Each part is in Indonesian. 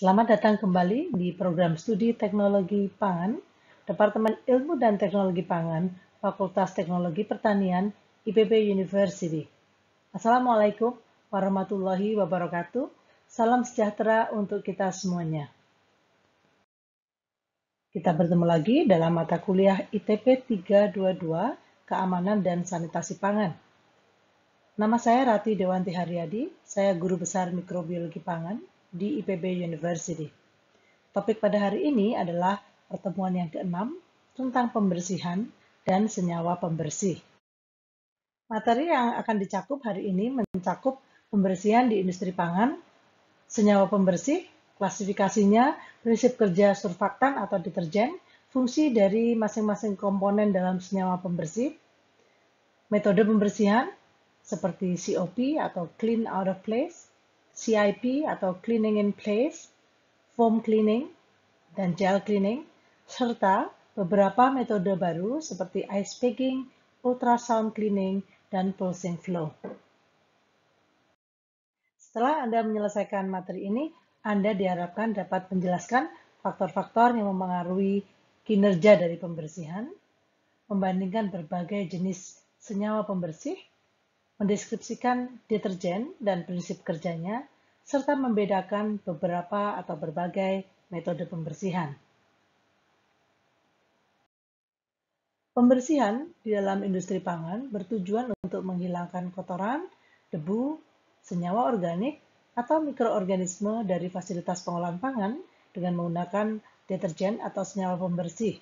Selamat datang kembali di program studi Teknologi Pangan, Departemen Ilmu dan Teknologi Pangan, Fakultas Teknologi Pertanian, IPB University. Assalamualaikum warahmatullahi wabarakatuh. Salam sejahtera untuk kita semuanya. Kita bertemu lagi dalam mata kuliah ITP 322, Keamanan dan Sanitasi Pangan. Nama saya Rati Dewanti Haryadi, saya Guru Besar Mikrobiologi Pangan di IPB University. Topik pada hari ini adalah pertemuan yang keenam tentang pembersihan dan senyawa pembersih. Materi yang akan dicakup hari ini mencakup pembersihan di industri pangan, senyawa pembersih, klasifikasinya, prinsip kerja surfaktan atau deterjen, fungsi dari masing-masing komponen dalam senyawa pembersih, metode pembersihan seperti COP atau clean out of place, CIP atau cleaning in place, foam cleaning, dan gel cleaning, serta beberapa metode baru seperti ice picking, ultrasound cleaning, dan pulsing flow. Setelah Anda menyelesaikan materi ini, Anda diharapkan dapat menjelaskan faktor-faktor yang mempengaruhi kinerja dari pembersihan, membandingkan berbagai jenis senyawa pembersih, mendeskripsikan deterjen dan prinsip kerjanya, serta membedakan beberapa atau berbagai metode pembersihan. Pembersihan di dalam industri pangan bertujuan untuk menghilangkan kotoran, debu, senyawa organik, atau mikroorganisme dari fasilitas pengolahan pangan dengan menggunakan deterjen atau senyawa pembersih.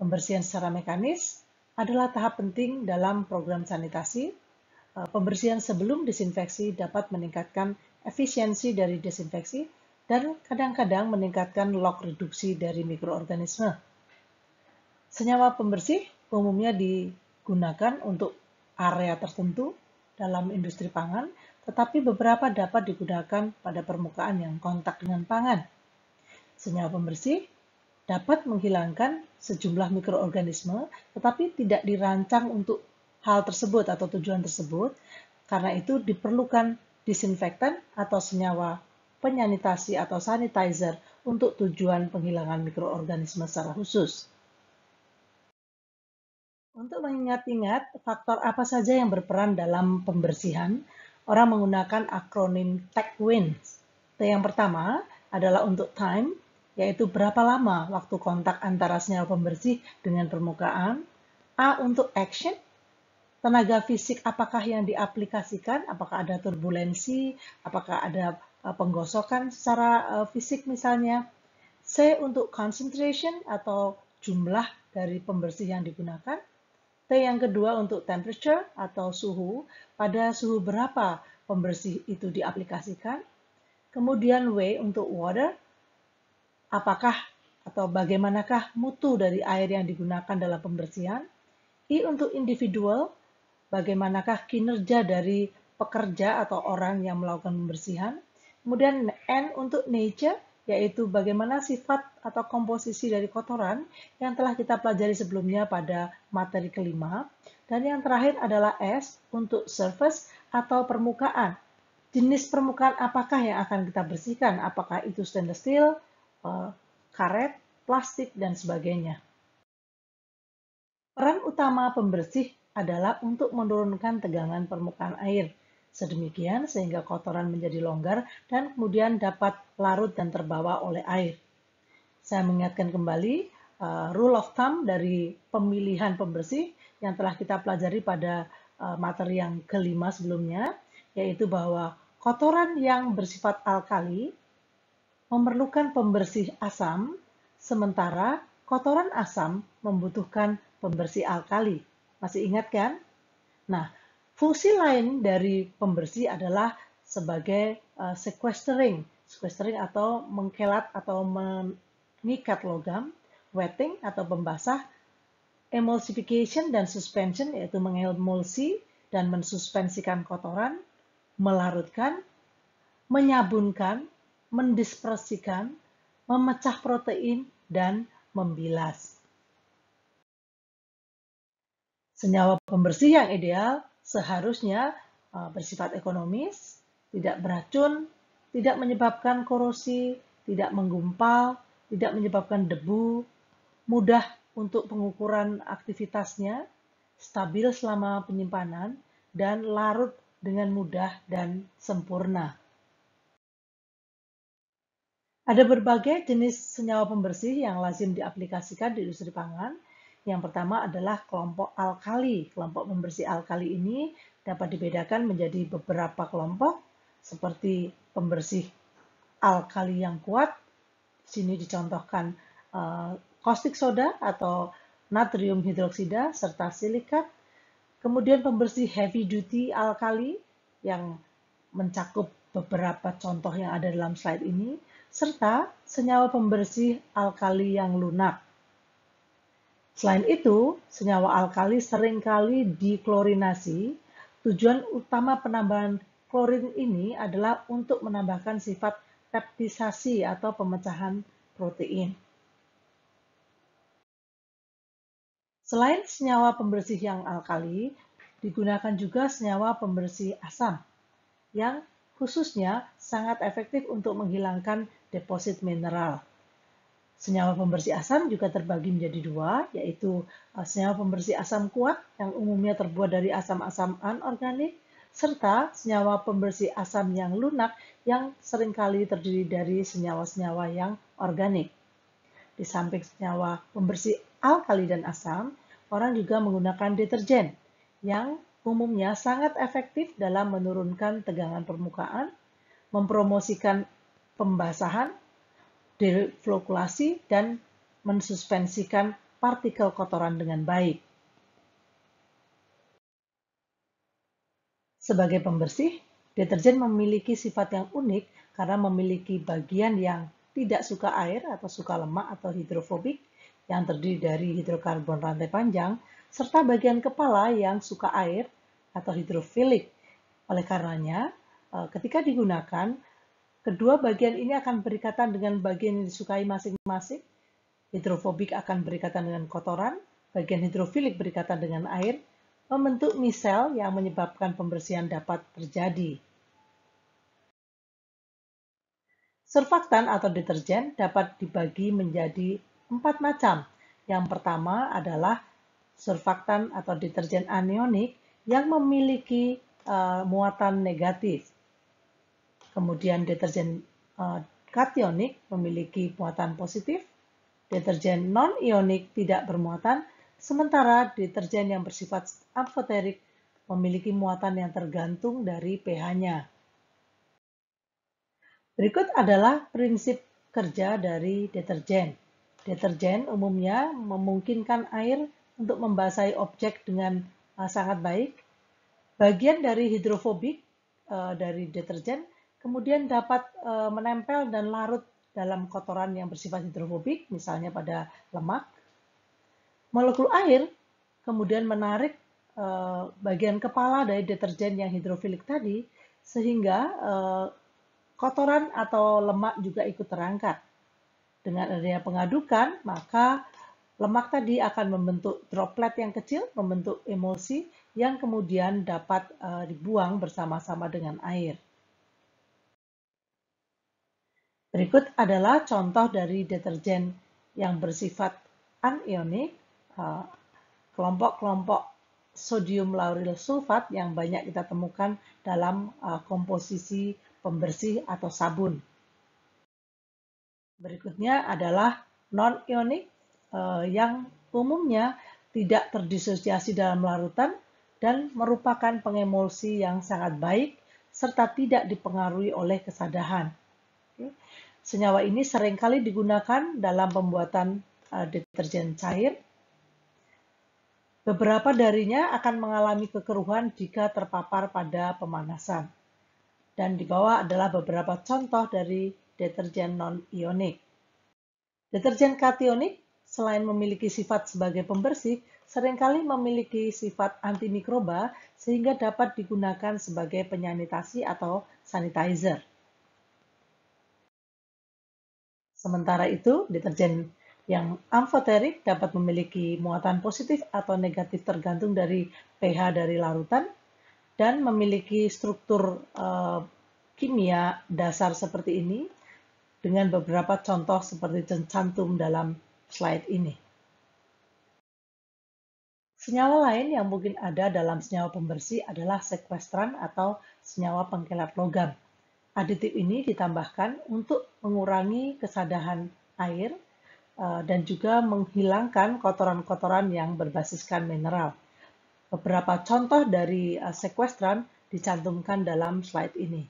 Pembersihan secara mekanis adalah tahap penting dalam program sanitasi Eh, pembersihan sebelum disinfeksi dapat meningkatkan efisiensi dari disinfeksi dan kadang-kadang meningkatkan log reduksi dari mikroorganisme. Senyawa pembersih umumnya digunakan untuk area tertentu dalam industri pangan, tetapi beberapa dapat digunakan pada permukaan yang kontak dengan pangan. Senyawa pembersih dapat menghilangkan sejumlah mikroorganisme, tetapi tidak dirancang untuk hal tersebut atau tujuan tersebut. Karena itu diperlukan disinfektan atau senyawa penyanitasi atau sanitizer untuk tujuan penghilangan mikroorganisme secara khusus. Untuk mengingat-ingat faktor apa saja yang berperan dalam pembersihan, orang menggunakan akronim TECWIN. T yang pertama adalah untuk time, yaitu berapa lama waktu kontak antara senyawa pembersih dengan permukaan. A untuk action, tenaga fisik apakah yang diaplikasikan, apakah ada turbulensi, apakah ada eh, penggosokan secara eh, fisik misalnya. C untuk concentration atau jumlah dari pembersih yang digunakan. T yang kedua untuk temperature atau suhu, pada suhu berapa pembersih itu diaplikasikan. Kemudian W untuk water, apakah atau bagaimanakah mutu dari air yang digunakan dalam pembersihan. I untuk individual, bagaimanakah kinerja dari pekerja atau orang yang melakukan pembersihan. Kemudian N untuk nature, yaitu bagaimana sifat atau komposisi dari kotoran yang telah kita pelajari sebelumnya pada materi kelima. Dan yang terakhir adalah S untuk surface atau permukaan. Jenis permukaan apakah yang akan kita bersihkan? Apakah itu stainless steel, eh, karet, plastik, dan sebagainya. Peran utama pembersih adalah untuk menurunkan tegangan permukaan air. Sedemikian sehingga kotoran menjadi longgar dan kemudian dapat larut dan terbawa oleh air. Saya mengingatkan kembali uh, rule of thumb dari pemilihan pembersih yang telah kita pelajari pada uh, materi yang kelima sebelumnya, yaitu bahwa kotoran yang bersifat alkali memerlukan pembersih asam, sementara kotoran asam membutuhkan pembersih alkali. Masih ingat kan? Nah, fungsi lain dari pembersih adalah sebagai eh, sequestering, sequestering atau mengkelat atau mengikat logam, wetting atau pembasah, emulsification dan suspension yaitu mengemulsi dan mensuspensikan kotoran, melarutkan, menyabunkan, mendispersikan, memecah protein, dan membilas. Senyawa pembersih yang ideal seharusnya e, bersifat ekonomis, tidak beracun, tidak menyebabkan korosi, tidak menggumpal, tidak menyebabkan debu, mudah untuk pengukuran aktivitasnya, stabil selama penyimpanan, dan larut dengan mudah dan sempurna. Ada berbagai jenis senyawa pembersih yang lazim diaplikasikan di industri pangan, yang pertama adalah kelompok alkali. Kelompok pembersih alkali ini dapat dibedakan menjadi beberapa kelompok seperti pembersih alkali yang kuat. Di sini dicontohkan eh, kostik uh, soda atau natrium hidroksida serta silikat. Kemudian pembersih heavy duty alkali yang mencakup beberapa contoh yang ada dalam slide ini serta senyawa pembersih alkali yang lunak Selain itu, senyawa alkali seringkali diklorinasi. Tujuan utama penambahan klorin ini adalah untuk menambahkan sifat peptisasi atau pemecahan protein. Selain senyawa pembersih yang alkali, digunakan juga senyawa pembersih asam yang khususnya sangat efektif untuk menghilangkan deposit mineral. Senyawa pembersih asam juga terbagi menjadi dua, yaitu uh, senyawa pembersih asam kuat yang umumnya terbuat dari asam-asam anorganik, serta senyawa pembersih asam yang lunak yang seringkali terdiri dari senyawa-senyawa yang organik. Di samping senyawa pembersih alkali dan asam, orang juga menggunakan deterjen yang umumnya sangat efektif dalam menurunkan tegangan permukaan, mempromosikan pembasahan, deflokulasi dan mensuspensikan partikel kotoran dengan baik. Sebagai pembersih, deterjen memiliki sifat yang unik karena memiliki bagian yang tidak suka air atau suka lemak atau hidrofobik yang terdiri dari hidrokarbon rantai panjang serta bagian kepala yang suka air atau hidrofilik. Oleh karenanya, eh, ketika digunakan Kedua bagian ini akan berikatan dengan bagian yang disukai masing-masing. Hidrofobik akan berikatan dengan kotoran, bagian hidrofilik berikatan dengan air, membentuk misel yang menyebabkan pembersihan dapat terjadi. Surfaktan atau deterjen dapat dibagi menjadi empat macam. Yang pertama adalah surfaktan atau deterjen anionik yang memiliki uh, muatan negatif. Kemudian deterjen eh, kationik memiliki muatan positif, deterjen non-ionik tidak bermuatan, sementara deterjen yang bersifat amfoterik memiliki muatan yang tergantung dari pH-nya. Berikut adalah prinsip kerja dari deterjen. Deterjen umumnya memungkinkan air untuk membasahi objek dengan eh, sangat baik. Bagian dari hidrofobik eh, dari deterjen kemudian dapat eh, menempel dan larut dalam kotoran yang bersifat hidrofobik, misalnya pada lemak. Molekul air kemudian menarik eh, bagian kepala dari deterjen yang hidrofilik tadi, sehingga eh, kotoran atau lemak juga ikut terangkat. Dengan adanya pengadukan, maka lemak tadi akan membentuk droplet yang kecil, membentuk emulsi yang kemudian dapat dibuang bersama-sama dengan air. Berikut adalah contoh dari deterjen yang bersifat anionik, eh, kelompok-kelompok sodium lauryl sulfat yang banyak kita temukan dalam eh, komposisi pembersih atau sabun. Berikutnya adalah non-ionik eh, yang umumnya tidak terdisosiasi dalam larutan dan merupakan pengemulsi yang sangat baik serta tidak dipengaruhi oleh kesadahan. Senyawa ini seringkali digunakan dalam pembuatan eh, deterjen cair. Beberapa darinya akan mengalami kekeruhan jika terpapar pada pemanasan. Dan di bawah adalah beberapa contoh dari deterjen non-ionik. Deterjen kationik selain memiliki sifat sebagai pembersih, seringkali memiliki sifat antimikroba sehingga dapat digunakan sebagai penyanitasi atau sanitizer. Sementara itu, deterjen yang amfoterik dapat memiliki muatan positif atau negatif tergantung dari pH dari larutan dan memiliki struktur uh, kimia dasar seperti ini dengan beberapa contoh seperti cantum dalam slide ini. Senyawa lain yang mungkin ada dalam senyawa pembersih adalah sequestran atau senyawa pengkilat logam. Aditif ini ditambahkan untuk mengurangi kesadahan air eh, dan juga menghilangkan kotoran-kotoran yang berbasiskan mineral. Beberapa contoh dari eh, sequestran dicantumkan dalam slide ini.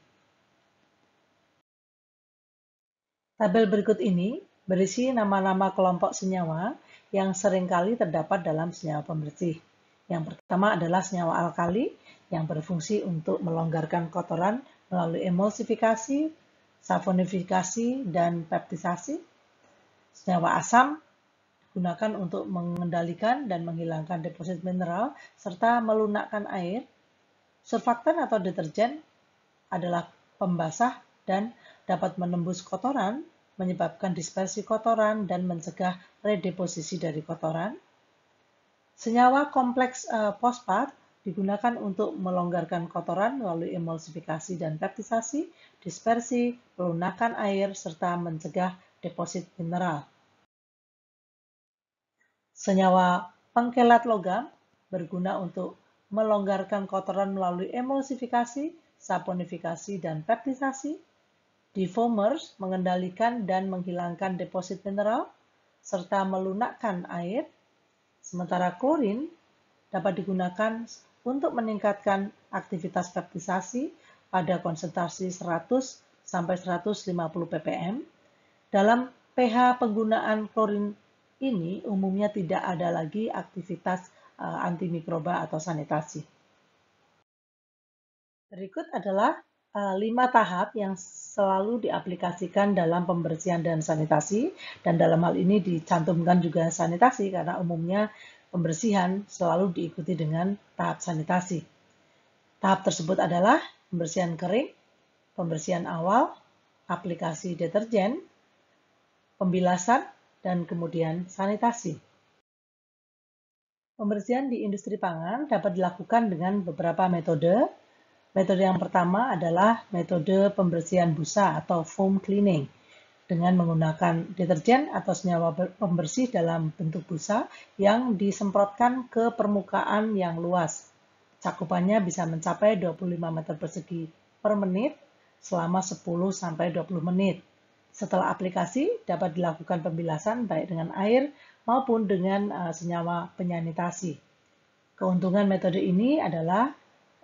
Tabel berikut ini berisi nama-nama kelompok senyawa yang seringkali terdapat dalam senyawa pembersih. Yang pertama adalah senyawa alkali yang berfungsi untuk melonggarkan kotoran melalui emulsifikasi, saponifikasi dan peptisasi. Senyawa asam digunakan untuk mengendalikan dan menghilangkan deposit mineral serta melunakkan air. Surfaktan atau deterjen adalah pembasah dan dapat menembus kotoran, menyebabkan dispersi kotoran, dan mencegah redeposisi dari kotoran. Senyawa kompleks eh, digunakan untuk melonggarkan kotoran melalui emulsifikasi dan peptisasi, dispersi, pelunakan air, serta mencegah deposit mineral. Senyawa pengkelat logam berguna untuk melonggarkan kotoran melalui emulsifikasi, saponifikasi, dan peptisasi. defomers mengendalikan dan menghilangkan deposit mineral, serta melunakkan air, sementara klorin dapat digunakan untuk meningkatkan aktivitas fertilisasi pada konsentrasi 100 sampai 150 ppm. Dalam pH penggunaan klorin ini umumnya tidak ada lagi aktivitas eh, antimikroba atau sanitasi. Berikut adalah eh, lima tahap yang selalu diaplikasikan dalam pembersihan dan sanitasi dan dalam hal ini dicantumkan juga sanitasi karena umumnya pembersihan selalu diikuti dengan tahap sanitasi. Tahap tersebut adalah pembersihan kering, pembersihan awal, aplikasi deterjen, pembilasan, dan kemudian sanitasi. Pembersihan di industri pangan dapat dilakukan dengan beberapa metode. Metode yang pertama adalah metode pembersihan busa atau foam cleaning dengan menggunakan deterjen atau senyawa pembersih dalam bentuk busa yang disemprotkan ke permukaan yang luas. Cakupannya bisa mencapai 25 meter persegi per menit selama 10-20 menit. Setelah aplikasi, dapat dilakukan pembilasan baik dengan air maupun dengan eh, senyawa penyanitasi. Keuntungan metode ini adalah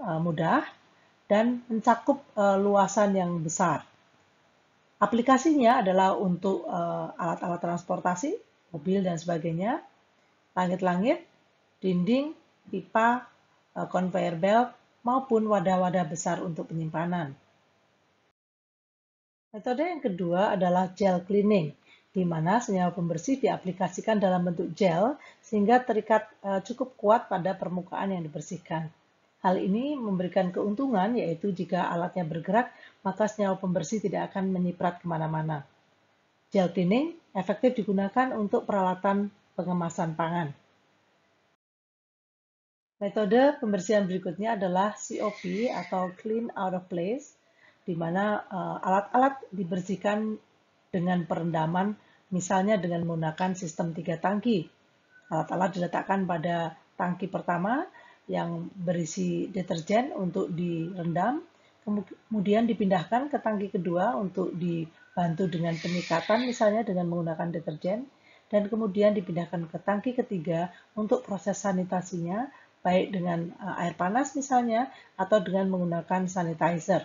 eh, mudah dan mencakup eh, luasan yang besar Aplikasinya adalah untuk eh, alat-alat uh, transportasi, mobil dan sebagainya, langit-langit, dinding, pipa, uh, conveyor belt, maupun wadah-wadah besar untuk penyimpanan. Metode yang kedua adalah gel cleaning, di mana senyawa pembersih diaplikasikan dalam bentuk gel sehingga terikat uh, cukup kuat pada permukaan yang dibersihkan. Hal ini memberikan keuntungan yaitu jika alatnya bergerak, maka senyawa pembersih tidak akan menyiprat kemana-mana. Gel cleaning efektif digunakan untuk peralatan pengemasan pangan. Metode pembersihan berikutnya adalah COP atau Clean Out of Place, di mana eh, alat-alat dibersihkan dengan perendaman, misalnya dengan menggunakan sistem tiga tangki. Alat-alat diletakkan pada tangki pertama, yang berisi deterjen untuk direndam, kemudian dipindahkan ke tangki kedua untuk dibantu dengan penyikatan misalnya dengan menggunakan deterjen, dan kemudian dipindahkan ke tangki ketiga untuk proses sanitasinya, baik dengan eh, air panas misalnya atau dengan menggunakan sanitizer.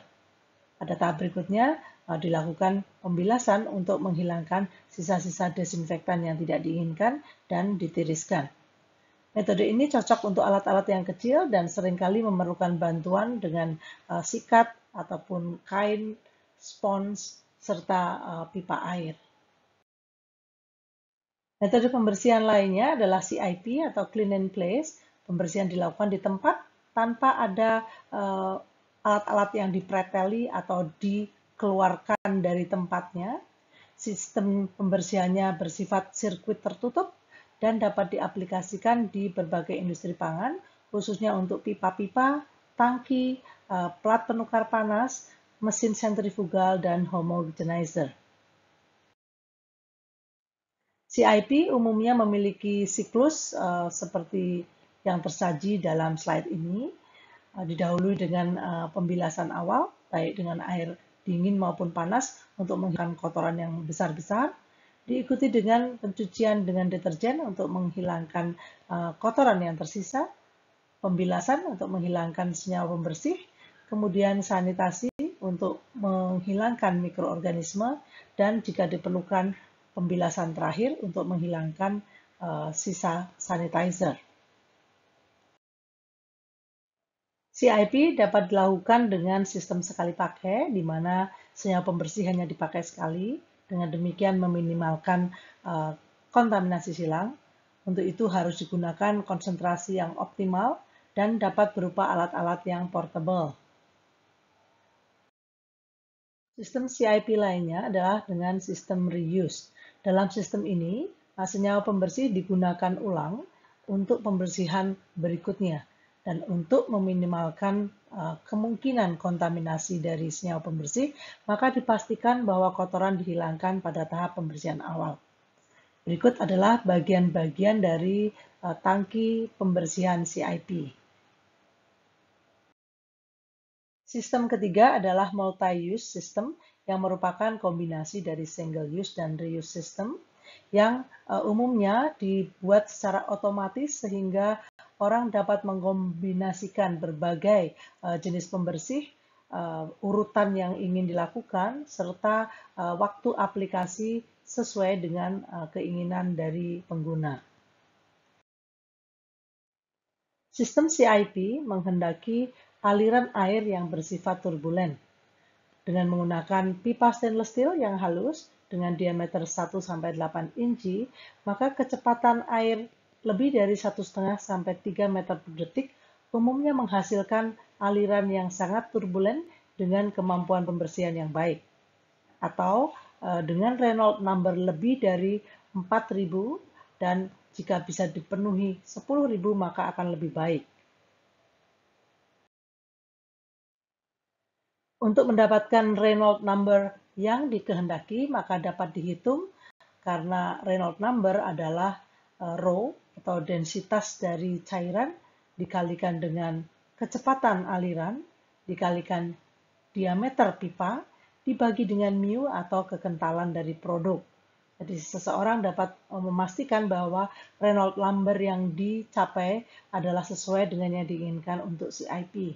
Pada tahap berikutnya eh, dilakukan pembilasan untuk menghilangkan sisa-sisa desinfektan yang tidak diinginkan dan ditiriskan. Metode ini cocok untuk alat-alat yang kecil dan seringkali memerlukan bantuan dengan uh, sikat ataupun kain, spons, serta uh, pipa air. Metode pembersihan lainnya adalah CIP atau Clean and Place. Pembersihan dilakukan di tempat tanpa ada uh, alat-alat uh, yang dipreteli atau dikeluarkan dari tempatnya. Sistem pembersihannya bersifat sirkuit tertutup dan dapat diaplikasikan di berbagai industri pangan, khususnya untuk pipa-pipa, tangki, eh, plat penukar panas, mesin sentrifugal, dan homogenizer. CIP umumnya memiliki siklus eh, seperti yang tersaji dalam slide ini, eh, didahului dengan pembilasan awal, baik dengan air dingin maupun panas untuk menghilangkan kotoran yang besar-besar, diikuti dengan pencucian dengan deterjen untuk menghilangkan eh, kotoran yang tersisa, pembilasan untuk menghilangkan senyawa pembersih, kemudian sanitasi untuk menghilangkan mikroorganisme, dan jika diperlukan pembilasan terakhir untuk menghilangkan eh, sisa sanitizer. CIP dapat dilakukan dengan sistem sekali pakai, di mana senyawa pembersih hanya dipakai sekali, dengan demikian meminimalkan eh, kontaminasi silang. Untuk itu harus digunakan konsentrasi yang optimal dan dapat berupa alat-alat yang portable. Sistem CIP lainnya adalah dengan sistem reuse. Dalam sistem ini, eh, senyawa pembersih digunakan ulang untuk pembersihan berikutnya dan untuk meminimalkan eh, kemungkinan kontaminasi dari senyawa pembersih, maka dipastikan bahwa kotoran dihilangkan pada tahap pembersihan awal. Berikut adalah bagian-bagian dari eh, tangki pembersihan CIP. Sistem ketiga adalah multi-use system yang merupakan kombinasi dari single-use dan reuse system yang eh, umumnya dibuat secara otomatis sehingga orang dapat mengkombinasikan berbagai uh, jenis pembersih uh, urutan yang ingin dilakukan serta uh, waktu aplikasi sesuai dengan uh, keinginan dari pengguna. Sistem CIP menghendaki aliran air yang bersifat turbulen dengan menggunakan pipa stainless steel yang halus dengan diameter 1-8 inci, maka kecepatan air lebih dari 1,5 sampai 3 meter per detik umumnya menghasilkan aliran yang sangat turbulen dengan kemampuan pembersihan yang baik. Atau eh, dengan Reynolds number lebih dari 4.000 dan jika bisa dipenuhi 10.000 maka akan lebih baik. Untuk mendapatkan Reynolds number yang dikehendaki maka dapat dihitung karena Reynolds number adalah eh, row atau densitas dari cairan dikalikan dengan kecepatan aliran dikalikan diameter pipa dibagi dengan mu atau kekentalan dari produk. Jadi seseorang dapat memastikan bahwa Reynolds number yang dicapai adalah sesuai dengan yang diinginkan untuk CIP.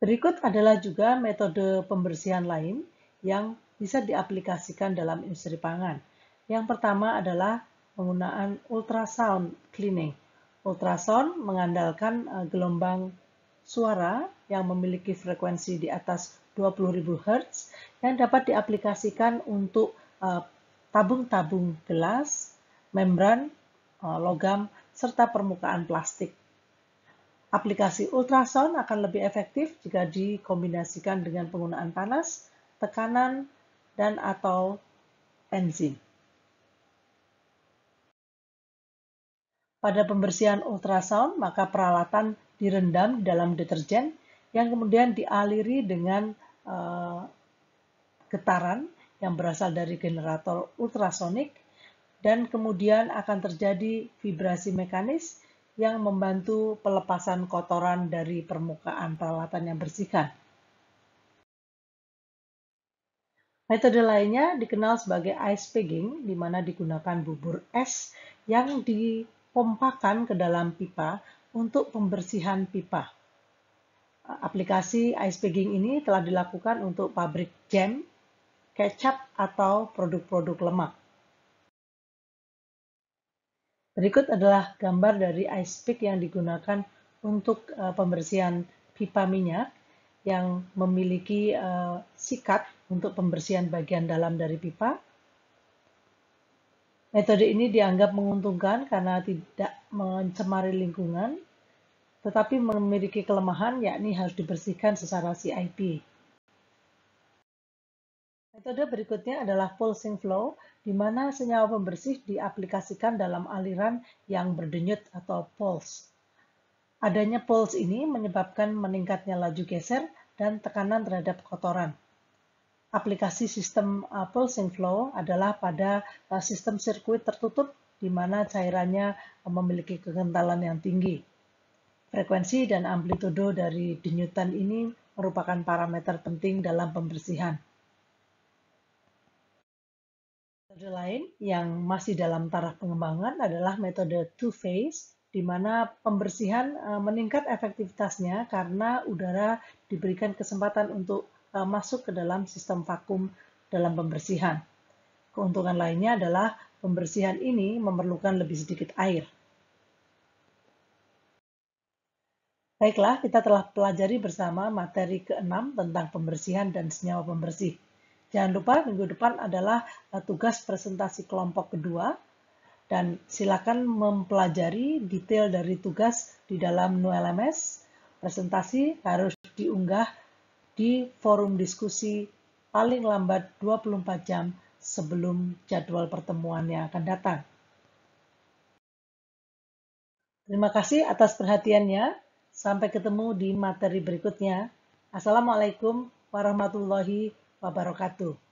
Berikut adalah juga metode pembersihan lain yang bisa diaplikasikan dalam industri pangan. Yang pertama adalah penggunaan ultrasound cleaning. Ultrasound mengandalkan eh, gelombang suara yang memiliki frekuensi di atas 20.000 Hz yang dapat diaplikasikan untuk eh, tabung-tabung gelas, membran, eh, logam, serta permukaan plastik. Aplikasi ultrasound akan lebih efektif jika dikombinasikan dengan penggunaan panas, tekanan, dan atau enzim. Pada pembersihan ultrasound, maka peralatan direndam dalam deterjen yang kemudian dialiri dengan eh, getaran yang berasal dari generator ultrasonik dan kemudian akan terjadi vibrasi mekanis yang membantu pelepasan kotoran dari permukaan peralatan yang bersihkan. Metode lainnya dikenal sebagai ice pegging, di mana digunakan bubur es yang di pompakan ke dalam pipa untuk pembersihan pipa. Aplikasi ice bagging ini telah dilakukan untuk pabrik jam, kecap, atau produk-produk lemak. Berikut adalah gambar dari ice pick yang digunakan untuk eh, pembersihan pipa minyak yang memiliki eh, sikat untuk pembersihan bagian dalam dari pipa, Metode ini dianggap menguntungkan karena tidak mencemari lingkungan, tetapi memiliki kelemahan yakni harus dibersihkan secara CIP. Metode berikutnya adalah pulsing flow, di mana senyawa pembersih diaplikasikan dalam aliran yang berdenyut atau pulse. Adanya pulse ini menyebabkan meningkatnya laju geser dan tekanan terhadap kotoran aplikasi sistem uh, pulsing flow adalah pada uh, sistem sirkuit tertutup di mana cairannya uh, memiliki kekentalan yang tinggi. Frekuensi dan amplitudo dari denyutan ini merupakan parameter penting dalam pembersihan. Metode lain yang masih dalam taraf pengembangan adalah metode two-phase, di mana pembersihan uh, meningkat efektivitasnya karena udara diberikan kesempatan untuk Eh, masuk ke dalam sistem vakum dalam pembersihan. Keuntungan lainnya adalah pembersihan ini memerlukan lebih sedikit air. Baiklah, kita telah pelajari bersama materi keenam tentang pembersihan dan senyawa pembersih. Jangan lupa minggu depan adalah eh, tugas presentasi kelompok kedua dan silakan mempelajari detail dari tugas di dalam NUELMS. Presentasi harus diunggah di forum diskusi paling lambat 24 jam sebelum jadwal pertemuan yang akan datang. Terima kasih atas perhatiannya. Sampai ketemu di materi berikutnya. Assalamualaikum warahmatullahi wabarakatuh.